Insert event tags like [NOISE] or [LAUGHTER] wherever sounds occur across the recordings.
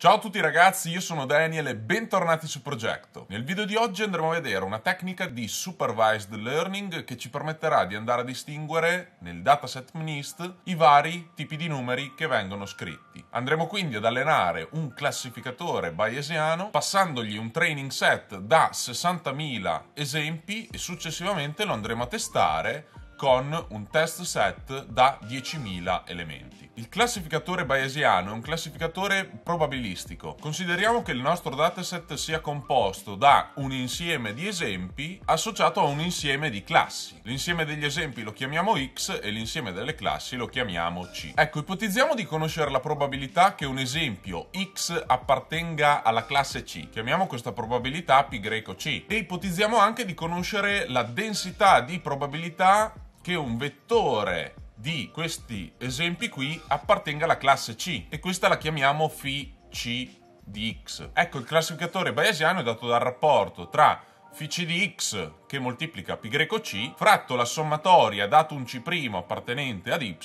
Ciao a tutti ragazzi, io sono Daniel e bentornati su Progetto. Nel video di oggi andremo a vedere una tecnica di supervised learning che ci permetterà di andare a distinguere nel dataset MNIST i vari tipi di numeri che vengono scritti. Andremo quindi ad allenare un classificatore bayesiano passandogli un training set da 60.000 esempi e successivamente lo andremo a testare con un test set da 10.000 elementi. Il classificatore bayesiano è un classificatore probabilistico. Consideriamo che il nostro dataset sia composto da un insieme di esempi associato a un insieme di classi. L'insieme degli esempi lo chiamiamo X e l'insieme delle classi lo chiamiamo C. Ecco, ipotizziamo di conoscere la probabilità che un esempio X appartenga alla classe C. Chiamiamo questa probabilità π greco C e ipotizziamo anche di conoscere la densità di probabilità che un vettore di questi esempi qui appartenga alla classe C e questa la chiamiamo phi C di x. Ecco, il classificatore bayesiano è dato dal rapporto tra Fc di x che moltiplica greco C fratto la sommatoria dato un c' appartenente ad y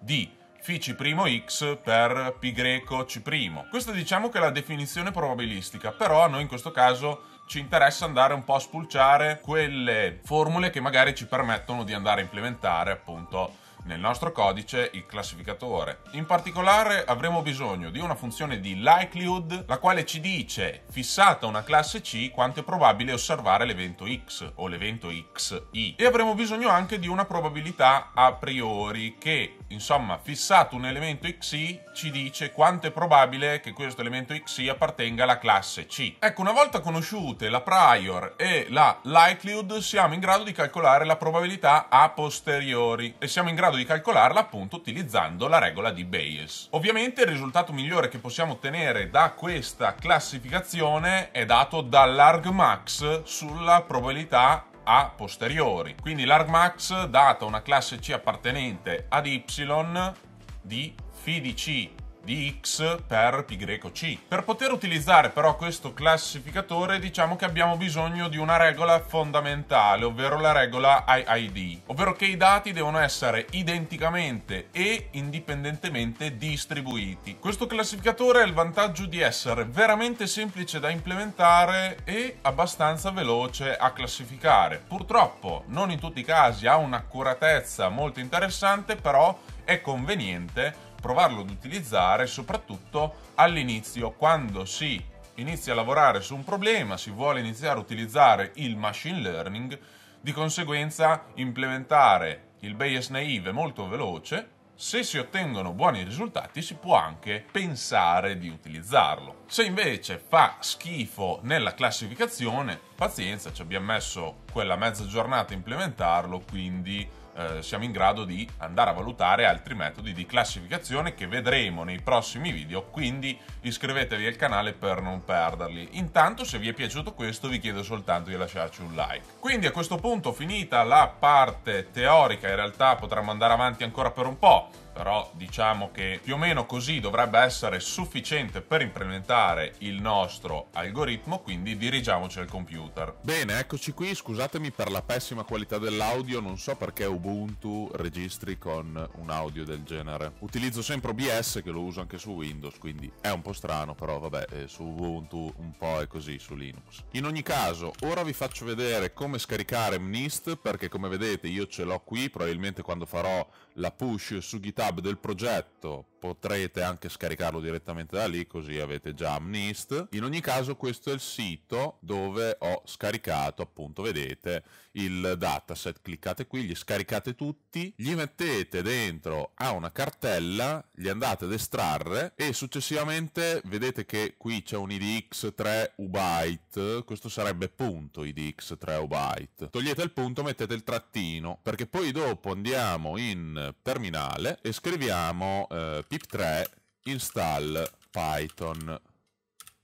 di Fc'x per greco C'. Questa diciamo che è la definizione probabilistica, però a noi in questo caso ci interessa andare un po' a spulciare quelle formule che magari ci permettono di andare a implementare appunto nel nostro codice il classificatore. In particolare avremo bisogno di una funzione di likelihood la quale ci dice fissata una classe C quanto è probabile osservare l'evento X o l'evento XI e avremo bisogno anche di una probabilità a priori che insomma fissato un elemento XI ci dice quanto è probabile che questo elemento XI appartenga alla classe C. Ecco una volta conosciute la prior e la likelihood siamo in grado di calcolare la probabilità a posteriori e siamo in grado di calcolarla appunto utilizzando la regola di Bayes. Ovviamente il risultato migliore che possiamo ottenere da questa classificazione è dato dall'argmax sulla probabilità a posteriori. Quindi l'argmax data una classe C appartenente ad Y di phi di C di x per πc. Per poter utilizzare però questo classificatore diciamo che abbiamo bisogno di una regola fondamentale, ovvero la regola IID, ovvero che i dati devono essere identicamente e indipendentemente distribuiti. Questo classificatore ha il vantaggio di essere veramente semplice da implementare e abbastanza veloce a classificare. Purtroppo non in tutti i casi ha un'accuratezza molto interessante, però è conveniente provarlo ad utilizzare soprattutto all'inizio quando si inizia a lavorare su un problema, si vuole iniziare a utilizzare il machine learning, di conseguenza implementare il Bayes naive molto veloce, se si ottengono buoni risultati si può anche pensare di utilizzarlo. Se invece fa schifo nella classificazione, pazienza, ci abbiamo messo quella mezza giornata a implementarlo, quindi eh, siamo in grado di andare a valutare altri metodi di classificazione che vedremo nei prossimi video, quindi iscrivetevi al canale per non perderli. Intanto se vi è piaciuto questo vi chiedo soltanto di lasciarci un like. Quindi a questo punto finita la parte teorica, in realtà potremmo andare avanti ancora per un po', però diciamo che più o meno così dovrebbe essere sufficiente per implementare il nostro algoritmo, quindi dirigiamoci al computer. Bene, eccoci qui, scusatemi per la pessima qualità dell'audio, non so perché Ubuntu registri con un audio del genere. Utilizzo sempre OBS che lo uso anche su Windows, quindi è un po' strano, però vabbè, eh, su Ubuntu un po' è così su Linux. In ogni caso, ora vi faccio vedere come scaricare MNIST perché come vedete io ce l'ho qui, probabilmente quando farò la push su GitHub del progetto, potrete anche scaricarlo direttamente da lì, così avete già Amnist. In ogni caso questo è il sito dove ho scaricato, appunto vedete, il dataset. Cliccate qui, li scaricate tutti, li mettete dentro a una cartella, li andate ad estrarre e successivamente vedete che qui c'è un idx3 ubyte, questo sarebbe punto idx3 ubyte. Togliete il punto, mettete il trattino, perché poi dopo andiamo in terminale e scriviamo eh, pip3 install python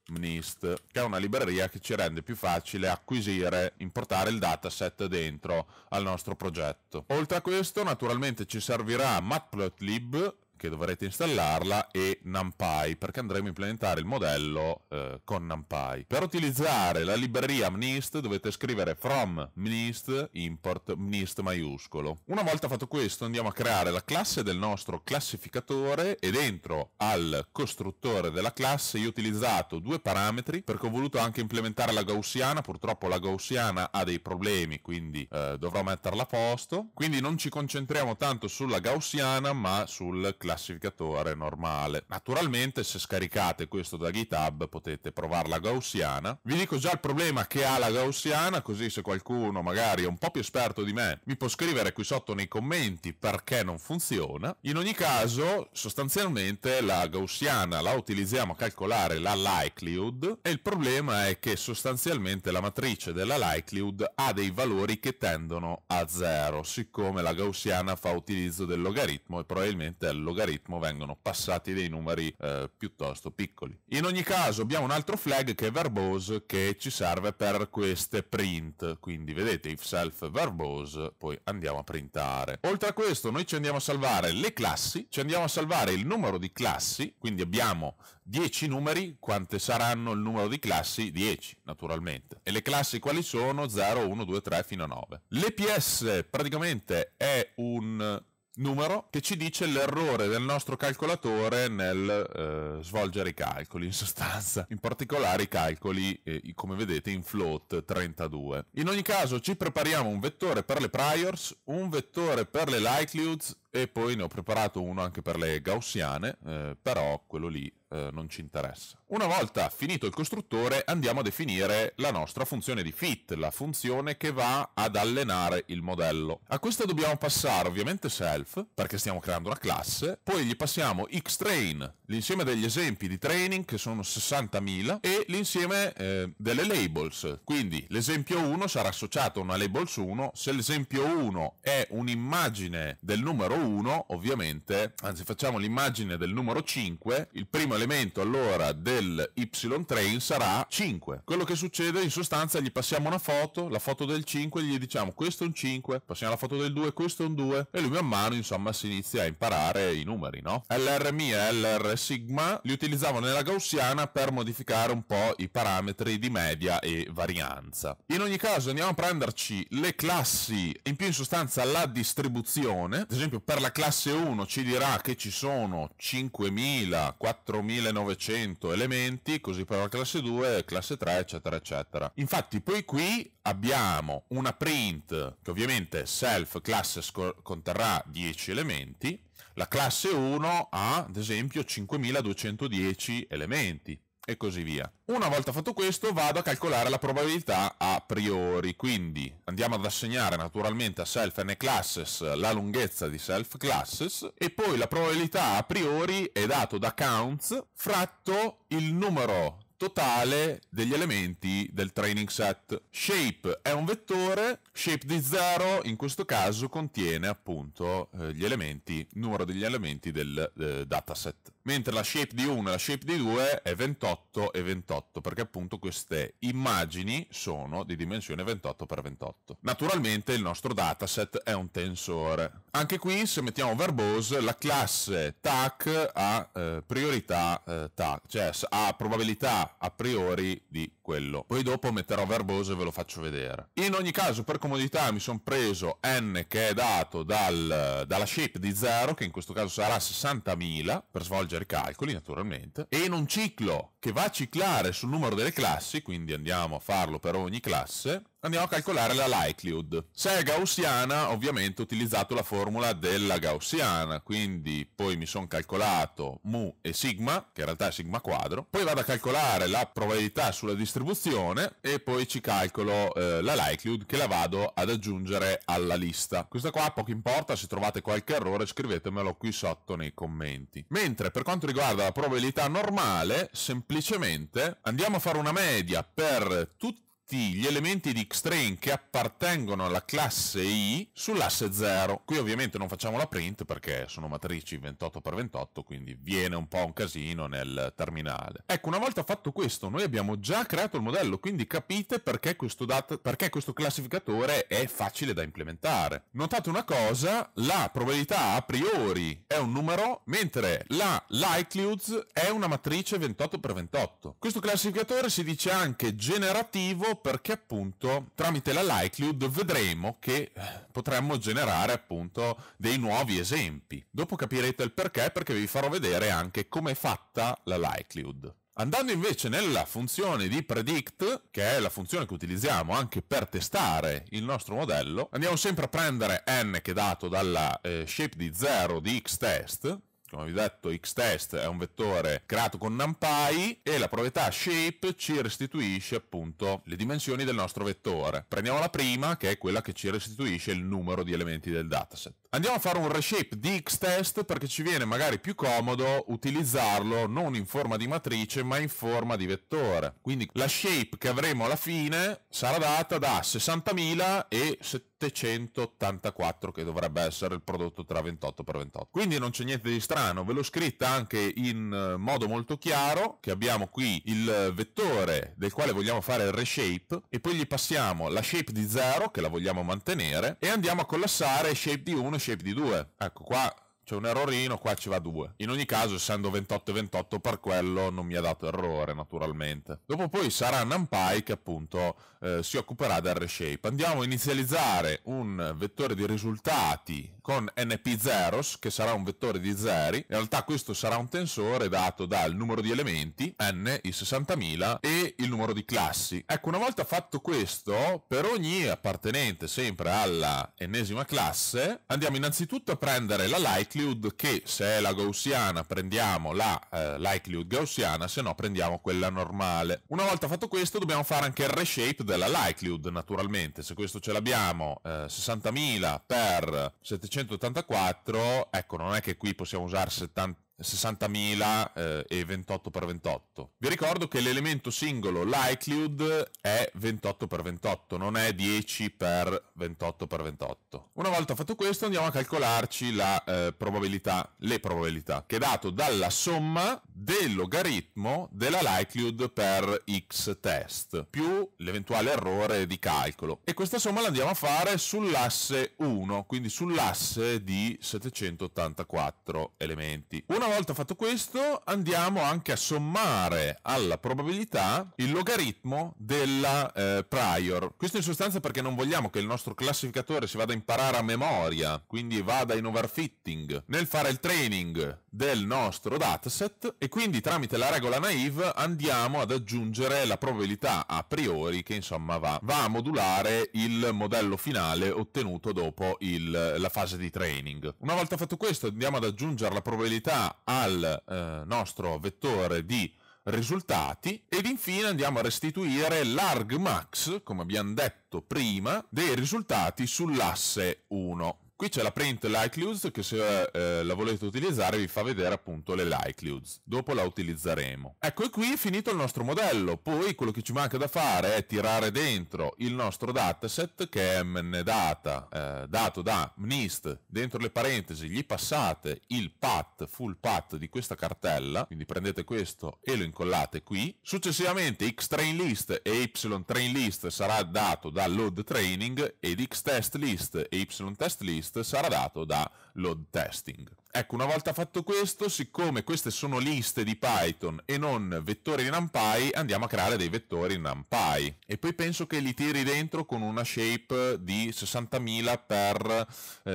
mnist, che è una libreria che ci rende più facile acquisire, importare il dataset dentro al nostro progetto. Oltre a questo, naturalmente ci servirà matplotlib che dovrete installarla e NumPy perché andremo a implementare il modello eh, con NumPy. Per utilizzare la libreria MNIST dovete scrivere from MNIST import MNIST maiuscolo. Una volta fatto questo andiamo a creare la classe del nostro classificatore e dentro al costruttore della classe io ho utilizzato due parametri perché ho voluto anche implementare la gaussiana, purtroppo la gaussiana ha dei problemi quindi eh, dovrò metterla a posto, quindi non ci concentriamo tanto sulla gaussiana ma sul classificatore classificatore normale. Naturalmente se scaricate questo da GitHub potete provare la gaussiana. Vi dico già il problema che ha la gaussiana, così se qualcuno magari è un po' più esperto di me mi può scrivere qui sotto nei commenti perché non funziona. In ogni caso, sostanzialmente la gaussiana la utilizziamo a calcolare la likelihood e il problema è che sostanzialmente la matrice della likelihood ha dei valori che tendono a zero, siccome la gaussiana fa utilizzo del logaritmo e probabilmente è il logaritmo logaritmo vengono passati dei numeri eh, piuttosto piccoli. In ogni caso abbiamo un altro flag che è verbose che ci serve per queste print, quindi vedete if self verbose, poi andiamo a printare. Oltre a questo noi ci andiamo a salvare le classi, ci andiamo a salvare il numero di classi, quindi abbiamo 10 numeri, quante saranno il numero di classi? 10 naturalmente. E le classi quali sono? 0, 1, 2, 3 fino a 9. L'EPS praticamente è un numero che ci dice l'errore del nostro calcolatore nel eh, svolgere i calcoli in sostanza, in particolare i calcoli eh, come vedete in float 32. In ogni caso ci prepariamo un vettore per le priors, un vettore per le likelihoods e poi ne ho preparato uno anche per le gaussiane, eh, però quello lì eh, non ci interessa. Una volta finito il costruttore andiamo a definire la nostra funzione di fit, la funzione che va ad allenare il modello. A questa dobbiamo passare ovviamente self, perché stiamo creando una classe, poi gli passiamo xtrain, l'insieme degli esempi di training che sono 60.000 e l'insieme eh, delle labels, quindi l'esempio 1 sarà associato a una labels 1, se l'esempio 1 è un'immagine del numero 1, 1, ovviamente, anzi facciamo l'immagine del numero 5, il primo elemento allora del Y train sarà 5. Quello che succede in sostanza gli passiamo una foto, la foto del 5, gli diciamo questo è un 5, passiamo la foto del 2, questo è un 2 e lui man mano insomma si inizia a imparare i numeri, no? LR mia, LR sigma li utilizzavo nella gaussiana per modificare un po' i parametri di media e varianza. In ogni caso andiamo a prenderci le classi, in più in sostanza la distribuzione, ad esempio per per la classe 1 ci dirà che ci sono 5.000, 4.900 elementi, così per la classe 2, classe 3, eccetera, eccetera. Infatti poi qui abbiamo una print che ovviamente self classe conterrà 10 elementi, la classe 1 ha ad esempio 5.210 elementi, e così via. Una volta fatto questo vado a calcolare la probabilità a priori, quindi andiamo ad assegnare naturalmente a self n classes la lunghezza di self classes e poi la probabilità a priori è dato da counts fratto il numero totale degli elementi del training set. Shape è un vettore, shape di 0 in questo caso contiene appunto eh, gli elementi, numero degli elementi del eh, dataset mentre la shape di 1 e la shape di 2 è 28 e 28 perché appunto queste immagini sono di dimensione 28x28 naturalmente il nostro dataset è un tensore anche qui se mettiamo verbose la classe TAC ha eh, priorità eh, TAC cioè ha probabilità a priori di quello. Poi dopo metterò verboso e ve lo faccio vedere. In ogni caso, per comodità, mi sono preso n che è dato dal, dalla shape di 0, che in questo caso sarà 60.000, per svolgere i calcoli, naturalmente, e in un ciclo che va a ciclare sul numero delle classi, quindi andiamo a farlo per ogni classe, andiamo a calcolare la likelihood. Se è gaussiana, ovviamente ho utilizzato la formula della gaussiana, quindi poi mi sono calcolato mu e sigma, che in realtà è sigma quadro, poi vado a calcolare la probabilità sulla distribuzione e poi ci calcolo eh, la likelihood che la vado ad aggiungere alla lista. Questa qua poco importa, se trovate qualche errore scrivetemelo qui sotto nei commenti. Mentre per quanto riguarda la probabilità normale, semplicemente semplicemente andiamo a fare una media per tutti tutti gli elementi di X-Train che appartengono alla classe I sull'asse 0. Qui ovviamente non facciamo la print perché sono matrici 28x28, quindi viene un po' un casino nel terminale. Ecco, una volta fatto questo, noi abbiamo già creato il modello, quindi capite perché questo, data, perché questo classificatore è facile da implementare. Notate una cosa, la probabilità a priori è un numero, mentre la likelihood è una matrice 28x28. Questo classificatore si dice anche generativo perché appunto tramite la likelihood vedremo che eh, potremmo generare appunto dei nuovi esempi. Dopo capirete il perché perché vi farò vedere anche come è fatta la likelihood. Andando invece nella funzione di predict, che è la funzione che utilizziamo anche per testare il nostro modello, andiamo sempre a prendere n che è dato dalla eh, shape di 0 di xtest come vi ho detto xtest è un vettore creato con NumPy e la proprietà shape ci restituisce appunto le dimensioni del nostro vettore. Prendiamo la prima che è quella che ci restituisce il numero di elementi del dataset. Andiamo a fare un reshape di xtest perché ci viene magari più comodo utilizzarlo non in forma di matrice ma in forma di vettore. Quindi la shape che avremo alla fine sarà data da 60.000 e 70.000 784 che dovrebbe essere il prodotto tra 28 per 28. Quindi non c'è niente di strano, ve l'ho scritta anche in eh, modo molto chiaro che abbiamo qui il vettore del quale vogliamo fare il reshape e poi gli passiamo la shape di 0 che la vogliamo mantenere e andiamo a collassare shape di 1 e shape di 2. Ecco qua c'è un errorino, qua ci va due. In ogni caso, essendo 28 e 28, per quello non mi ha dato errore, naturalmente. Dopo poi sarà NumPy che appunto eh, si occuperà del reshape. Andiamo a inizializzare un vettore di risultati con np0 che sarà un vettore di zeri. In realtà questo sarà un tensore dato dal numero di elementi, n, i 60.000, e il numero di classi. Ecco, una volta fatto questo, per ogni appartenente sempre alla ennesima classe, andiamo innanzitutto a prendere la likelihood che se è la gaussiana prendiamo la eh, likelihood gaussiana, se no prendiamo quella normale. Una volta fatto questo dobbiamo fare anche il reshape della likelihood naturalmente, se questo ce l'abbiamo eh, 60.000 per 700 184, ecco, non è che qui possiamo usare 70, 60.000 eh, e 28 per 28 Vi ricordo che l'elemento singolo likelihood è 28 per 28 non è 10 per 28 per 28 Una volta fatto questo andiamo a calcolarci la, eh, probabilità, le probabilità, che è dato dalla somma del logaritmo della likelihood per x test, più l'eventuale errore di calcolo. E questa somma la andiamo a fare sull'asse 1, quindi sull'asse di 784 elementi. Una una volta fatto questo, andiamo anche a sommare alla probabilità il logaritmo della eh, prior. Questo in sostanza perché non vogliamo che il nostro classificatore si vada a imparare a memoria, quindi vada in overfitting nel fare il training del nostro dataset e quindi tramite la regola naive andiamo ad aggiungere la probabilità a priori che insomma va, va a modulare il modello finale ottenuto dopo il, la fase di training. Una volta fatto questo andiamo ad aggiungere la probabilità al eh, nostro vettore di risultati ed infine andiamo a restituire l'argmax, come abbiamo detto prima, dei risultati sull'asse 1. Qui c'è la print likelihood che se eh, la volete utilizzare vi fa vedere appunto le likelihoods. Dopo la utilizzeremo. Ecco e qui è finito il nostro modello. Poi quello che ci manca da fare è tirare dentro il nostro dataset che è mndata eh, dato da mnist dentro le parentesi gli passate il path full path di questa cartella quindi prendete questo e lo incollate qui successivamente xTrainList e yTrainList sarà dato da load training ed xTestList e yTestList test sarà dato da load testing. Ecco, una volta fatto questo, siccome queste sono liste di Python e non vettori in NumPy, andiamo a creare dei vettori in NumPy. E poi penso che li tiri dentro con una shape di 60.000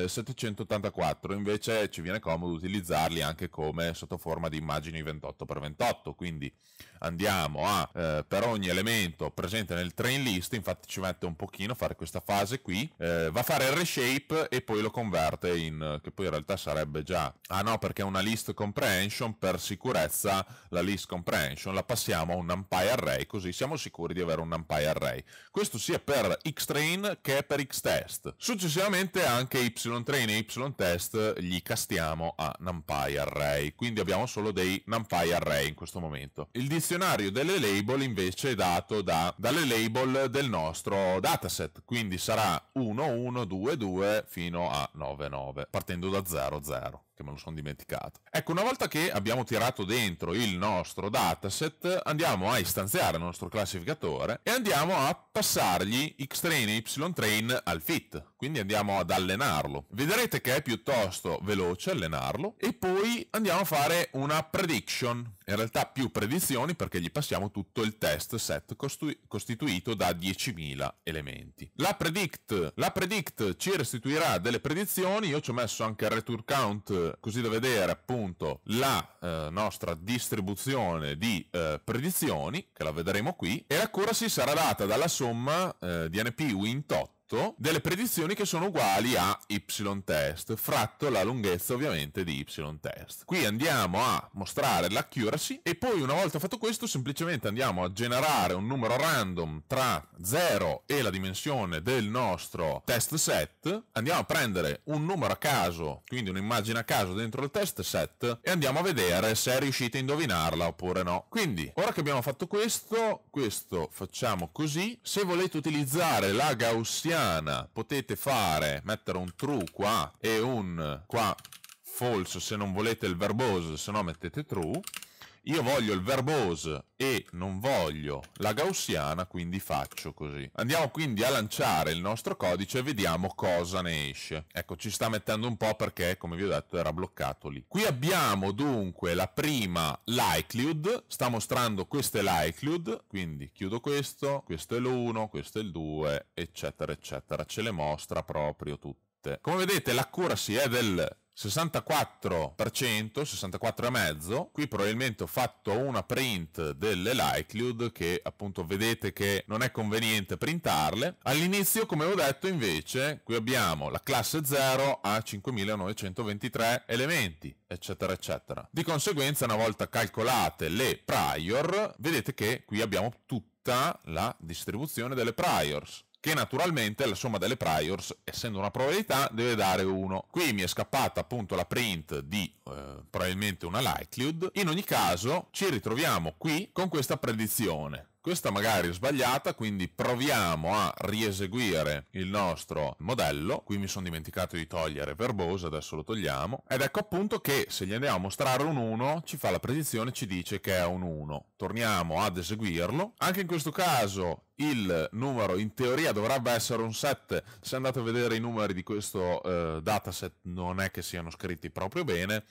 x 784, invece ci viene comodo utilizzarli anche come sotto forma di immagini 28x28. Quindi andiamo a, eh, per ogni elemento presente nel train list, infatti ci mette un pochino a fare questa fase qui, eh, va a fare il reshape e poi lo converte in, che poi in realtà sarebbe già ah, no perché una list comprehension, per sicurezza la list comprehension la passiamo a un numpy array, così siamo sicuri di avere un numpy array. Questo sia per xtrain che per xtest. Successivamente anche ytrain e ytest gli castiamo a numpy array, quindi abbiamo solo dei numpy array in questo momento. Il dizionario delle label invece è dato da, dalle label del nostro dataset, quindi sarà 1 1 2 2 fino a 9 9 partendo da 0 0 che me lo sono dimenticato. Ecco, una volta che abbiamo tirato dentro il nostro dataset, andiamo a istanziare il nostro classificatore e andiamo a passargli X train e Y train al fit, quindi andiamo ad allenarlo. Vedrete che è piuttosto veloce allenarlo e poi andiamo a fare una prediction, in realtà più predizioni perché gli passiamo tutto il test set costituito da 10.000 elementi. La predict, la predict ci restituirà delle predizioni, io ci ho messo anche il return count così da vedere appunto la eh, nostra distribuzione di eh, predizioni, che la vedremo qui, e la cura si sarà data dalla somma eh, di NP Win tot fatto delle predizioni che sono uguali a y test, fratto la lunghezza ovviamente di y test. Qui andiamo a mostrare l'accuracy e poi una volta fatto questo semplicemente andiamo a generare un numero random tra 0 e la dimensione del nostro test set, andiamo a prendere un numero a caso, quindi un'immagine a caso dentro il test set e andiamo a vedere se riuscite a indovinarla oppure no. Quindi, ora che abbiamo fatto questo, questo facciamo così, se volete utilizzare la gaussiana italiana potete fare, mettere un true qua e un qua falso se non volete il verboso, se no mettete true io voglio il verbose e non voglio la gaussiana, quindi faccio così. Andiamo quindi a lanciare il nostro codice e vediamo cosa ne esce. Ecco, ci sta mettendo un po' perché, come vi ho detto, era bloccato lì. Qui abbiamo dunque la prima likelihood, sta mostrando queste likelihood, quindi chiudo questo, questo è l'1, questo è il 2, eccetera, eccetera. Ce le mostra proprio tutte. Come vedete l'accuracy è del 64%, 64,5%, qui probabilmente ho fatto una print delle likelihood che appunto vedete che non è conveniente printarle. All'inizio come ho detto invece qui abbiamo la classe 0 a 5923 elementi eccetera eccetera. Di conseguenza una volta calcolate le prior vedete che qui abbiamo tutta la distribuzione delle priors che naturalmente la somma delle priors, essendo una probabilità, deve dare 1. Qui mi è scappata appunto la print di eh, probabilmente una likelihood. In ogni caso ci ritroviamo qui con questa predizione questa magari è sbagliata, quindi proviamo a rieseguire il nostro modello. Qui mi sono dimenticato di togliere verbose, adesso lo togliamo. Ed ecco appunto che se gli andiamo a mostrare un 1, ci fa la predizione, ci dice che è un 1. Torniamo ad eseguirlo. Anche in questo caso il numero in teoria dovrebbe essere un 7 se andate a vedere i numeri di questo eh, dataset non è che siano scritti proprio bene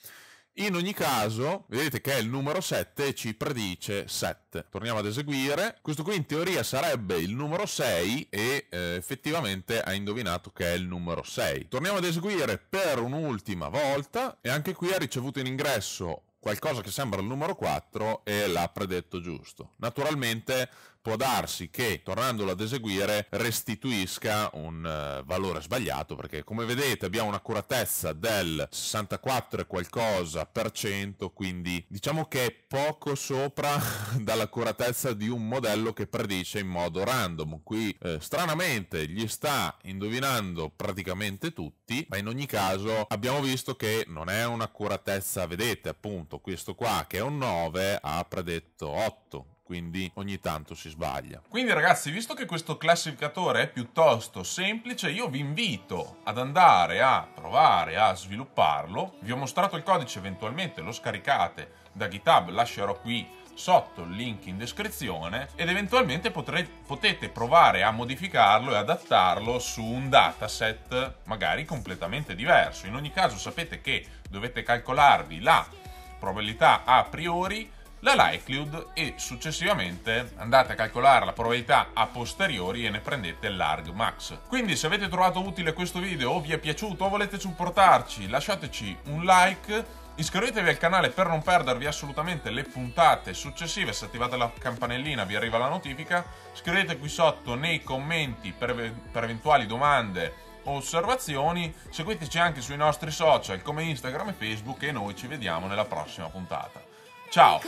in ogni caso, vedete che è il numero 7 e ci predice 7. Torniamo ad eseguire. Questo qui in teoria sarebbe il numero 6 e eh, effettivamente ha indovinato che è il numero 6. Torniamo ad eseguire per un'ultima volta e anche qui ha ricevuto in ingresso qualcosa che sembra il numero 4 e l'ha predetto giusto. Naturalmente può darsi che tornandolo ad eseguire restituisca un eh, valore sbagliato perché come vedete abbiamo un'accuratezza del 64 e qualcosa per cento quindi diciamo che è poco sopra [LAUGHS] dall'accuratezza di un modello che predice in modo random qui eh, stranamente gli sta indovinando praticamente tutti ma in ogni caso abbiamo visto che non è un'accuratezza vedete appunto questo qua che è un 9 ha predetto 8 quindi ogni tanto si sbaglia. Quindi ragazzi, visto che questo classificatore è piuttosto semplice, io vi invito ad andare a provare a svilupparlo. Vi ho mostrato il codice, eventualmente lo scaricate da GitHub, lascerò qui sotto il link in descrizione ed eventualmente potrete, potete provare a modificarlo e adattarlo su un dataset magari completamente diverso. In ogni caso sapete che dovete calcolarvi la probabilità a priori la likelihood e successivamente andate a calcolare la probabilità a posteriori e ne prendete l'arg max. Quindi se avete trovato utile questo video o vi è piaciuto o volete supportarci lasciateci un like Iscrivetevi al canale per non perdervi assolutamente le puntate successive, se attivate la campanellina vi arriva la notifica, scrivete qui sotto nei commenti per, per eventuali domande o osservazioni, seguiteci anche sui nostri social come Instagram e Facebook e noi ci vediamo nella prossima puntata. Ciao.